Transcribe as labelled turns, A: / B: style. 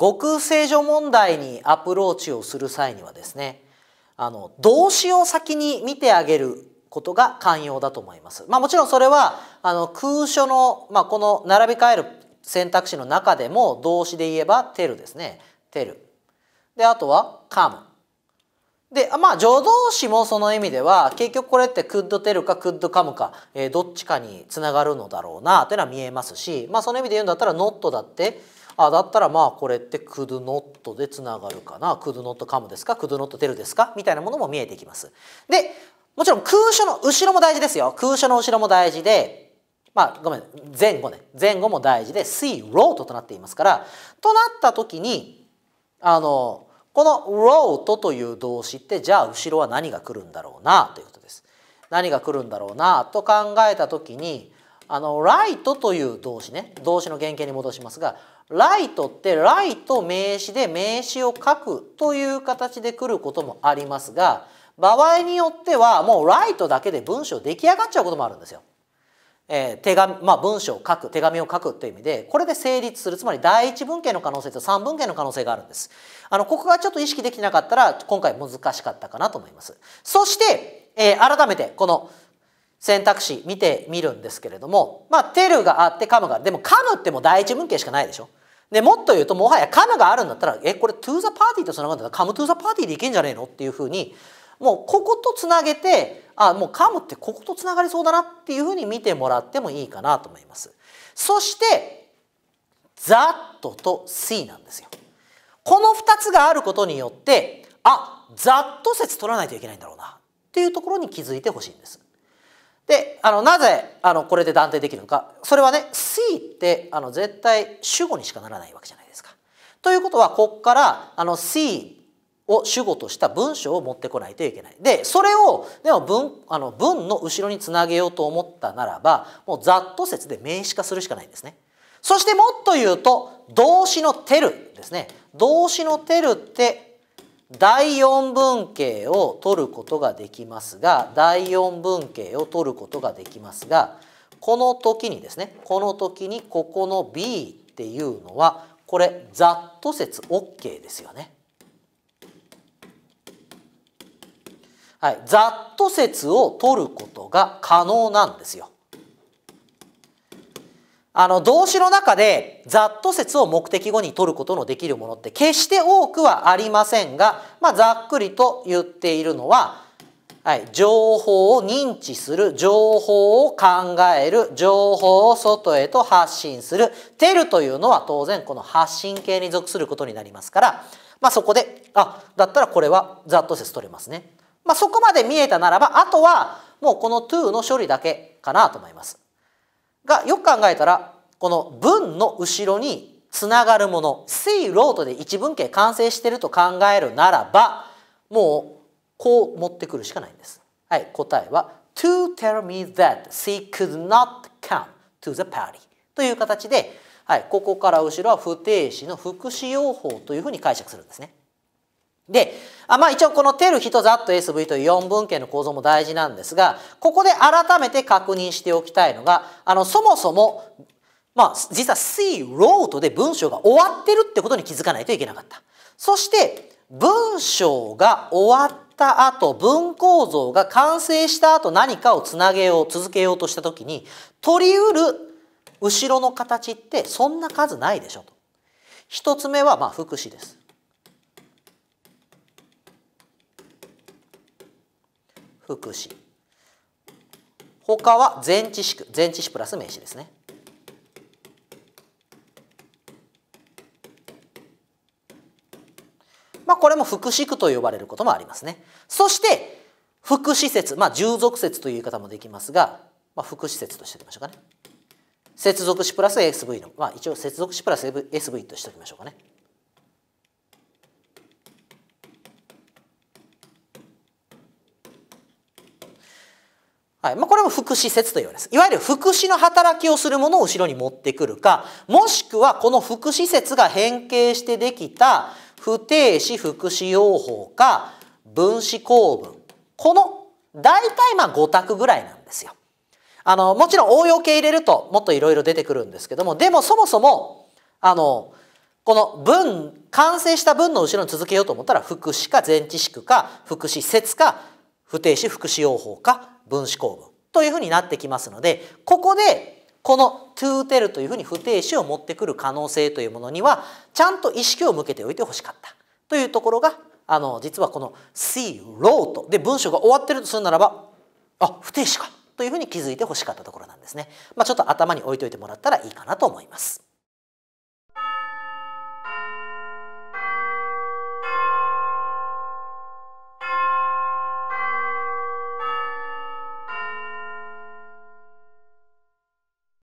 A: 極正常問題にアプローチをする際にはですねあの動詞を先に見てあげることが寛容だと思います。まあ、もちろんそれはあの空所の、まあ、この並び替える選択肢の中でも動詞で言えば「てる」ですね「てる」。であとは「かむ」。でまあ助動詞もその意味では結局これって「クッドテルか「クッドカムか」えどっちかにつながるのだろうなというのは見えますし、まあ、その意味で言うんだったら「not」だって「あだったらまあこれってクドノットでつながるかなクドノットカムですかクドノットテルですかみたいなものも見えてきます。でもちろん空所の後ろも大事ですよ空所の後ろも大事でまあ、ごめん前後ね前後も大事で「水ロート」となっていますからとなった時にあのこの「ロート」という動詞ってじゃあ後ろは何が来るんだろうなということです。何が来るんだろうなと考えた時にあの、ライトという動詞ね、動詞の原型に戻しますが、ライトってライト名詞で名詞を書くという形で来ることもありますが、場合によってはもうライトだけで文章出来上がっちゃうこともあるんですよ。えー、手紙、まあ文章を書く、手紙を書くという意味で、これで成立する。つまり第一文型の可能性と三文型の可能性があるんです。あの、ここがちょっと意識できなかったら、今回難しかったかなと思います。そして、えー、改めて、この選択肢見てみるんですけれども、まあ、テルがあってカムがある。でもカムってもう第一文型しかないでしょ。で、もっと言うと、もはやカムがあるんだったら、え、これトゥーザパーティーと繋がるんだったら、カムトゥーザパーティーでいけんじゃねえのっていうふうに、もうこことつなげて、あ、もうカムってこことつながりそうだなっていうふうに見てもらってもいいかなと思います。そして、ザットと C なんですよ。この2つがあることによって、あ、ざっと説取らないといけないんだろうなっていうところに気づいてほしいんです。であのなぜあのこれで断定できるのかそれはね「水」ってあの絶対主語にしかならないわけじゃないですか。ということはこっからあの「水」を主語とした文章を持ってこないといけない。でそれをでも文あの文の後ろにつなげようと思ったならばもうざっと説で名詞化するしかないんですね。そしてもっと言うと動詞の「てる」ですね。動詞の「てる」って第4分形を取ることができますが第4分形を取ることができますがこの時にですねこの時にここの b っていうのはこれざっと説 OK ですよね。はい、ざっと説を取ることが可能なんですよ。あの動詞の中でざっと説を目的語に取ることのできるものって決して多くはありませんが、まあ、ざっくりと言っているのは、はい、情報を認知する情報を考える情報を外へと発信する「テル」というのは当然この発信系に属することになりますから、まあ、そこであだったらこれはざっと説取れますね。まあ、そこまで見えたならばあとはもうこの to の処理だけかなと思います。がよく考えたらこの文の後ろにつながるもの水ロートで一文形完成してると考えるならばもうこう持ってくるしかないんです。はい、答えは To tell me that she could not come to the party という形で、はい、ここから後ろは不定詞の副詞用法というふうに解釈するんですね。で、あまあ、一応このテルヒとザット SV という4文献の構造も大事なんですが、ここで改めて確認しておきたいのが、あの、そもそも、まあ、実は C ロートで文章が終わってるってことに気づかないといけなかった。そして、文章が終わった後、文構造が完成した後何かをつなげよう、続けようとした時に、取り得る後ろの形ってそんな数ないでしょと。一つ目は、まあ、副詞です。副詞他は前置詞前置詞プラス名詞ですねまあこれも副詞句と呼ばれることもありますねそして副詞説まあ従属説という言い方もできますが、まあ、副詞説としておきましょうかね接続詞プラス SV のまあ一応接続詞プラス SV としておきましょうかねはいまあ、これも副詞説と言われます。いわゆる副詞の働きをするものを後ろに持ってくるか、もしくはこの副詞説が変形してできた不定詞副詞用法か分子構文。この大体まあ5択ぐらいなんですよ。あの、もちろん応用形入れるともっといろいろ出てくるんですけども、でもそもそも、あの、この文、完成した文の後ろに続けようと思ったら、副詞か前置詞か、副詞説か、不定詞副詞用法か、分子構文というふうになってきますのでここでこの to tell というふうに不定詞を持ってくる可能性というものにはちゃんと意識を向けておいてほしかったというところがあの実はこの see r o とで文章が終わってるとするならばあ不定詞かというふうに気づいてほしかったところなんですね。まあ、ちょっと頭に置いといてもらったらいいかなと思います。